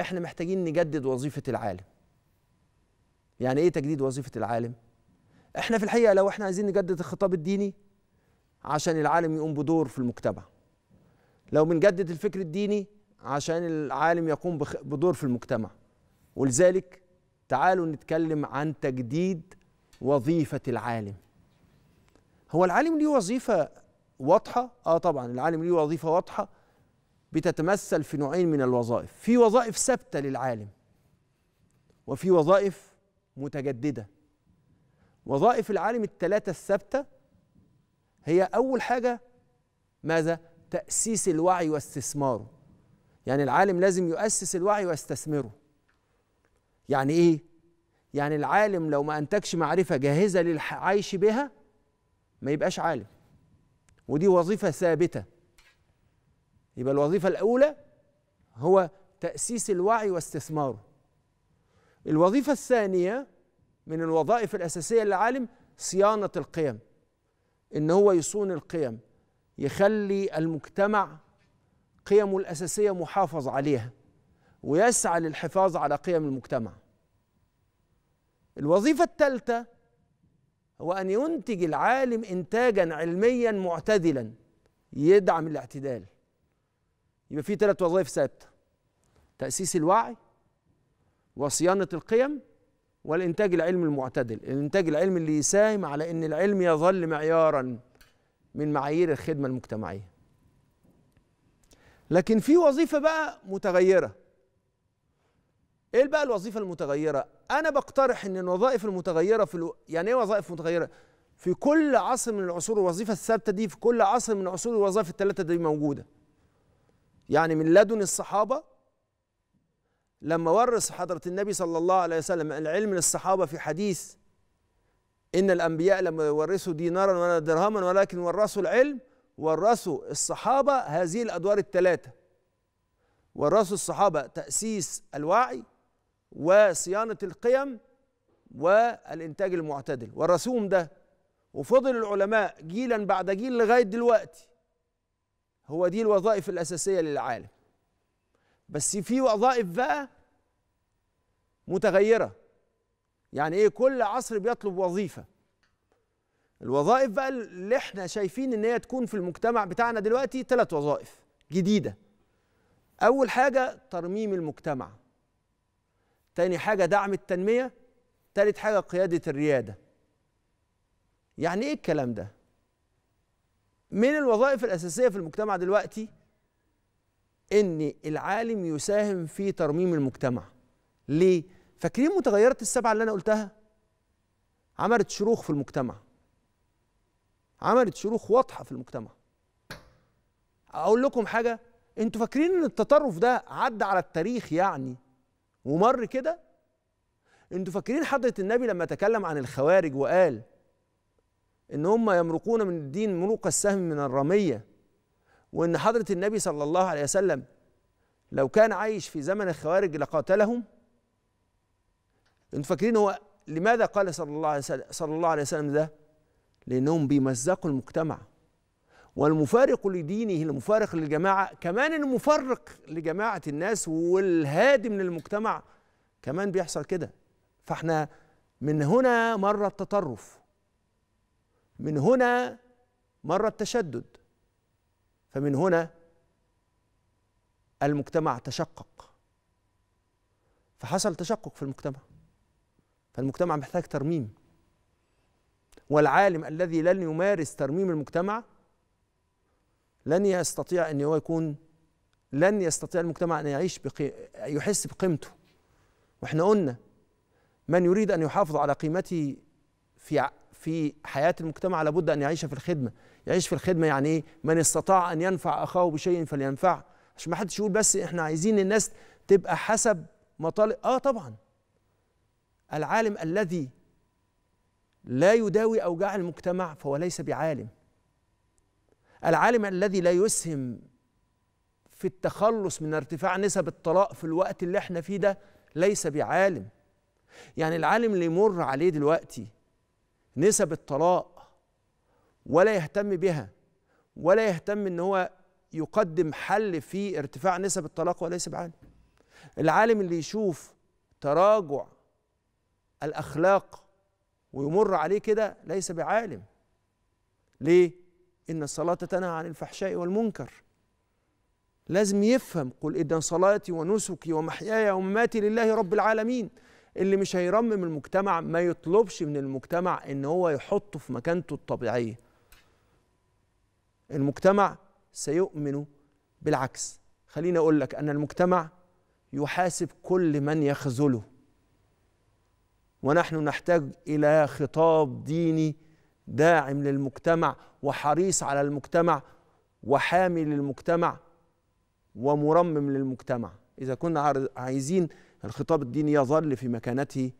احنا محتاجين نجدد وظيفه العالم يعني ايه تجديد وظيفه العالم احنا في الحقيقه لو احنا عايزين نجدد الخطاب الديني عشان العالم يقوم بدور في المجتمع لو بنجدد الفكر الديني عشان العالم يقوم بدور في المجتمع ولذلك تعالوا نتكلم عن تجديد وظيفة العالم هو العالم ليه وظيفة واضحة؟ آه طبعا العالم ليه وظيفة واضحة بتتمثل في نوعين من الوظائف في وظائف ثابته للعالم وفي وظائف متجدده وظائف العالم الثلاثه الثابته هي اول حاجه ماذا تاسيس الوعي واستثماره يعني العالم لازم يؤسس الوعي ويستثمره يعني ايه يعني العالم لو ما انتجش معرفه جاهزه للعيش بها ما يبقاش عالم ودي وظيفه ثابته يبقى الوظيفة الأولى هو تأسيس الوعي واستثماره الوظيفة الثانية من الوظائف الأساسية للعالم صيانة القيم إن هو يصون القيم يخلي المجتمع قيمه الأساسية محافظ عليها ويسعى للحفاظ على قيم المجتمع الوظيفة الثالثة هو أن ينتج العالم إنتاجا علميا معتدلا يدعم الاعتدال يبقى في ثلاث وظائف ثابته تاسيس الوعي وصيانه القيم والانتاج العلمي المعتدل الانتاج العلمي اللي يساهم على ان العلم يظل معيارا من معايير الخدمه المجتمعيه لكن في وظيفه بقى متغيره ايه بقى الوظيفه المتغيره انا بقترح ان الوظائف المتغيره في الو... يعني ايه وظائف متغيره في كل عصر من العصور الوظيفه الثابته دي في كل عصر من عصور الوظائف الثلاثه دي موجوده يعني من لدن الصحابة لما ورث حضرة النبي صلى الله عليه وسلم العلم للصحابة في حديث إن الأنبياء لم يورثوا دينارا ولا درهما ولكن ورثوا العلم ورثوا الصحابة هذه الأدوار الثلاثة ورثوا الصحابة تأسيس الوعي وصيانة القيم والإنتاج المعتدل ورثوهم ده وفضل العلماء جيلا بعد جيل لغاية دلوقتي هو دي الوظائف الأساسية للعالم بس في وظائف بقى متغيرة يعني ايه كل عصر بيطلب وظيفة الوظائف بقى اللي احنا شايفين ان هي تكون في المجتمع بتاعنا دلوقتي ثلاث وظائف جديدة أول حاجة ترميم المجتمع تاني حاجة دعم التنمية تالت حاجة قيادة الريادة يعني ايه الكلام ده من الوظائف الأساسية في المجتمع دلوقتي إن العالم يساهم في ترميم المجتمع ليه؟ فاكرين متغيرات السبعة اللي أنا قلتها؟ عملت شروخ في المجتمع عملت شروخ واضحة في المجتمع أقول لكم حاجة أنتوا فاكرين إن التطرف ده عدى على التاريخ يعني ومر كده؟ أنتوا فاكرين حضرة النبي لما تكلم عن الخوارج وقال ان هم يمرقون من الدين مروق السهم من الرميه وان حضره النبي صلى الله عليه وسلم لو كان عايش في زمن الخوارج لقاتلهم انتوا فاكرين هو لماذا قال صلى الله عليه وسلم صلى الله عليه وسلم ده لانهم بيمزقوا المجتمع والمفارق لدينه المفارق للجماعه كمان المفرق لجماعه الناس والهادم للمجتمع كمان بيحصل كده فاحنا من هنا مر التطرف من هنا مر التشدد فمن هنا المجتمع تشقق فحصل تشقق في المجتمع فالمجتمع محتاج ترميم والعالم الذي لن يمارس ترميم المجتمع لن يستطيع ان هو يكون لن يستطيع المجتمع ان يعيش بقي يحس بقيمته واحنا قلنا من يريد ان يحافظ على قيمته في في حياه المجتمع لابد ان يعيش في الخدمه يعيش في الخدمه يعني ايه من استطاع ان ينفع اخاه بشيء فلينفعه عشان ما حدش يقول بس احنا عايزين الناس تبقى حسب مطالب اه طبعا العالم الذي لا يداوي اوجاع المجتمع فهو ليس بعالم العالم الذي لا يسهم في التخلص من ارتفاع نسب الطلاق في الوقت اللي احنا فيه ده ليس بعالم يعني العالم اللي يمر عليه دلوقتي نسب الطلاق ولا يهتم بها ولا يهتم ان هو يقدم حل في ارتفاع نسب الطلاق وليس بعالم العالم اللي يشوف تراجع الاخلاق ويمر عليه كده ليس بعالم ليه ان الصلاه تنهى عن الفحشاء والمنكر لازم يفهم قل ان صلاتي ونسكي ومحياي ومماتي لله رب العالمين اللي مش هيرمم المجتمع ما يطلبش من المجتمع ان هو يحطه في مكانته الطبيعيه المجتمع سيؤمن بالعكس خليني اقول لك ان المجتمع يحاسب كل من يخذله ونحن نحتاج الى خطاب ديني داعم للمجتمع وحريص على المجتمع وحامي للمجتمع ومرمم للمجتمع اذا كنا عايزين الخطاب الديني يظل في مكانته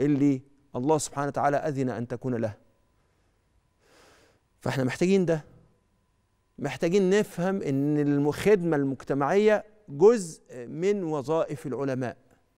اللي الله سبحانه وتعالى أذن أن تكون له فاحنا محتاجين ده محتاجين نفهم ان الخدمة المجتمعية جزء من وظائف العلماء